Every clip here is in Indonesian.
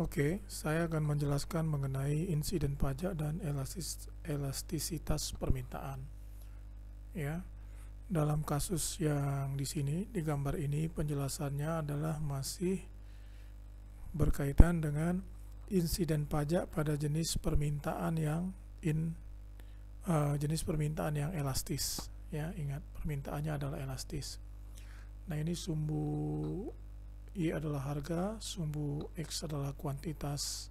Oke, okay, saya akan menjelaskan mengenai insiden pajak dan elastis, elastisitas permintaan. Ya, dalam kasus yang di sini di gambar ini penjelasannya adalah masih berkaitan dengan insiden pajak pada jenis permintaan yang in uh, jenis permintaan yang elastis. Ya, ingat permintaannya adalah elastis. Nah, ini sumbu Y adalah harga, sumbu X adalah kuantitas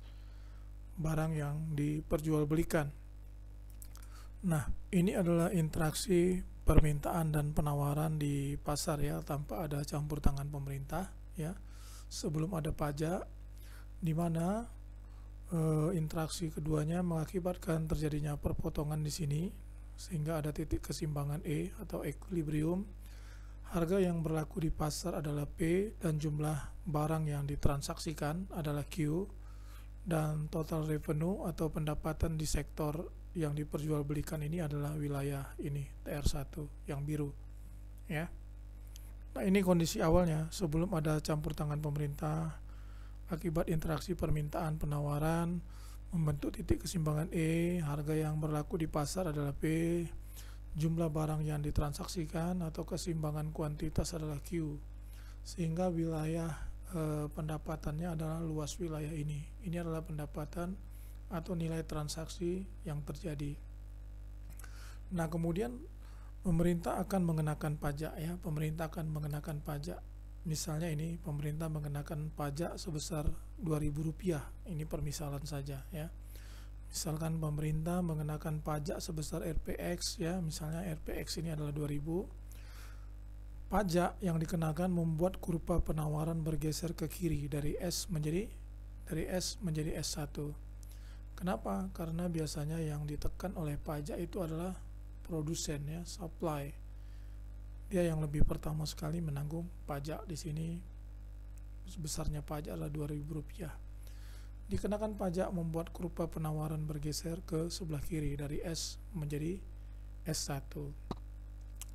barang yang diperjualbelikan. Nah, ini adalah interaksi permintaan dan penawaran di pasar ya tanpa ada campur tangan pemerintah ya. Sebelum ada pajak di mana e, interaksi keduanya mengakibatkan terjadinya perpotongan di sini sehingga ada titik kesimbangan E atau equilibrium Harga yang berlaku di pasar adalah P dan jumlah barang yang ditransaksikan adalah Q dan total revenue atau pendapatan di sektor yang diperjualbelikan ini adalah wilayah ini TR1 yang biru ya. Nah, ini kondisi awalnya sebelum ada campur tangan pemerintah akibat interaksi permintaan penawaran membentuk titik kesimbangan E, harga yang berlaku di pasar adalah P jumlah barang yang ditransaksikan atau keseimbangan kuantitas adalah Q sehingga wilayah e, pendapatannya adalah luas wilayah ini ini adalah pendapatan atau nilai transaksi yang terjadi nah kemudian pemerintah akan mengenakan pajak ya pemerintah akan mengenakan pajak misalnya ini pemerintah mengenakan pajak sebesar 2000 rupiah ini permisalan saja ya misalkan pemerintah mengenakan pajak sebesar RPX ya misalnya RPX ini adalah 2000 pajak yang dikenakan membuat kurva penawaran bergeser ke kiri dari S menjadi dari S menjadi S1 kenapa? karena biasanya yang ditekan oleh pajak itu adalah produsen ya supply dia yang lebih pertama sekali menanggung pajak di sini sebesarnya pajak adalah 2000 rupiah Dikenakan pajak membuat kurva penawaran bergeser ke sebelah kiri dari S menjadi S1.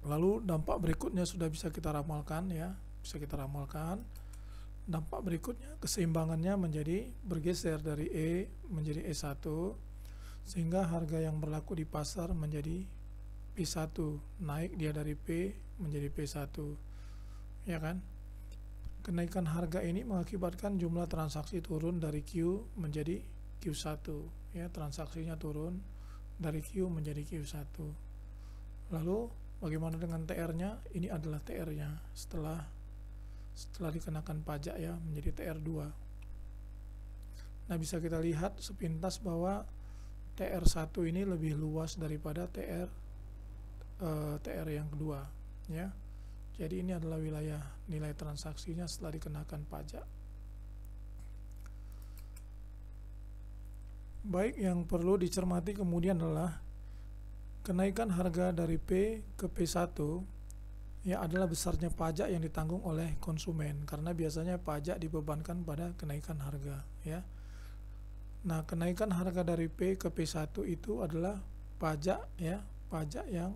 Lalu dampak berikutnya sudah bisa kita ramalkan ya, bisa kita ramalkan. Dampak berikutnya keseimbangannya menjadi bergeser dari E menjadi E1 sehingga harga yang berlaku di pasar menjadi P1, naik dia dari P menjadi P1. Ya kan? Kenaikan harga ini mengakibatkan jumlah transaksi turun dari Q menjadi Q1 ya, transaksinya turun dari Q menjadi Q1. Lalu bagaimana dengan TR-nya? Ini adalah TR-nya setelah setelah dikenakan pajak ya menjadi TR2. Nah, bisa kita lihat sepintas bahwa TR1 ini lebih luas daripada TR eh, TR yang kedua ya jadi ini adalah wilayah nilai transaksinya setelah dikenakan pajak. Baik, yang perlu dicermati kemudian adalah kenaikan harga dari P ke P1 ya adalah besarnya pajak yang ditanggung oleh konsumen karena biasanya pajak dibebankan pada kenaikan harga ya. Nah, kenaikan harga dari P ke P1 itu adalah pajak ya, pajak yang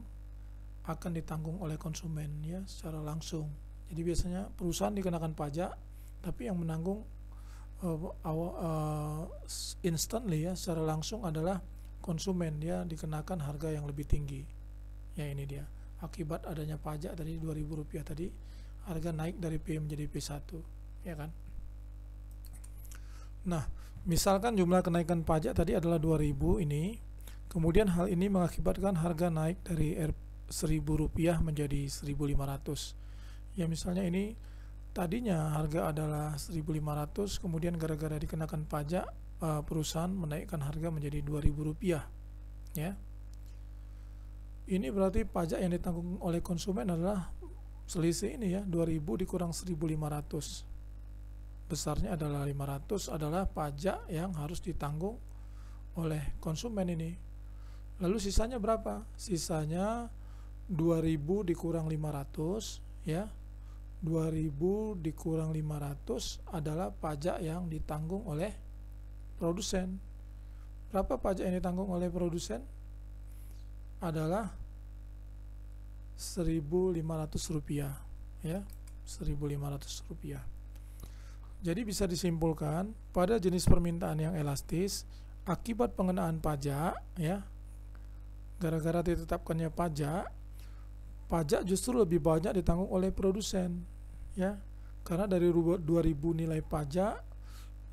akan ditanggung oleh konsumen ya secara langsung. Jadi biasanya perusahaan dikenakan pajak tapi yang menanggung uh, uh, instantly ya secara langsung adalah konsumen dia dikenakan harga yang lebih tinggi. Ya ini dia. Akibat adanya pajak tadi Rp2.000 tadi harga naik dari P menjadi P1, ya kan? Nah, misalkan jumlah kenaikan pajak tadi adalah 2000 ini, kemudian hal ini mengakibatkan harga naik dari RP seribu rupiah menjadi 1500 ya misalnya ini tadinya harga adalah 1500 kemudian gara-gara dikenakan pajak eh, perusahaan menaikkan harga menjadi 2000 rupiah ya ini berarti pajak yang ditanggung oleh konsumen adalah selisih ini ya 2000 dikurang 1500 besarnya adalah 500 adalah pajak yang harus ditanggung oleh konsumen ini lalu sisanya berapa? sisanya 2000 dikurang 500 ya 2000 dikurang 500 adalah pajak yang ditanggung oleh produsen berapa pajak yang ditanggung oleh produsen adalah 1500 rupiah ya 1500 rupiah jadi bisa disimpulkan pada jenis permintaan yang elastis akibat pengenaan pajak ya gara-gara ditetapkannya pajak pajak justru lebih banyak ditanggung oleh produsen ya karena dari 2000 nilai pajak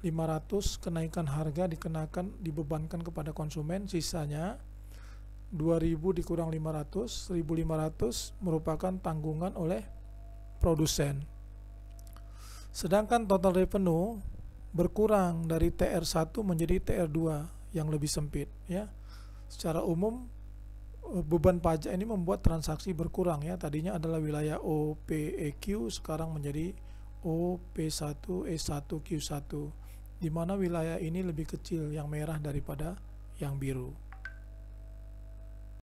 500 kenaikan harga dikenakan dibebankan kepada konsumen sisanya 2000 dikurang 500 1500 merupakan tanggungan oleh produsen sedangkan total revenue berkurang dari TR1 menjadi TR2 yang lebih sempit ya secara umum Eh, beban pajak ini membuat transaksi berkurang ya. Tadinya adalah wilayah OPEQ sekarang menjadi OP1E1Q1 di mana wilayah ini lebih kecil yang merah daripada yang biru.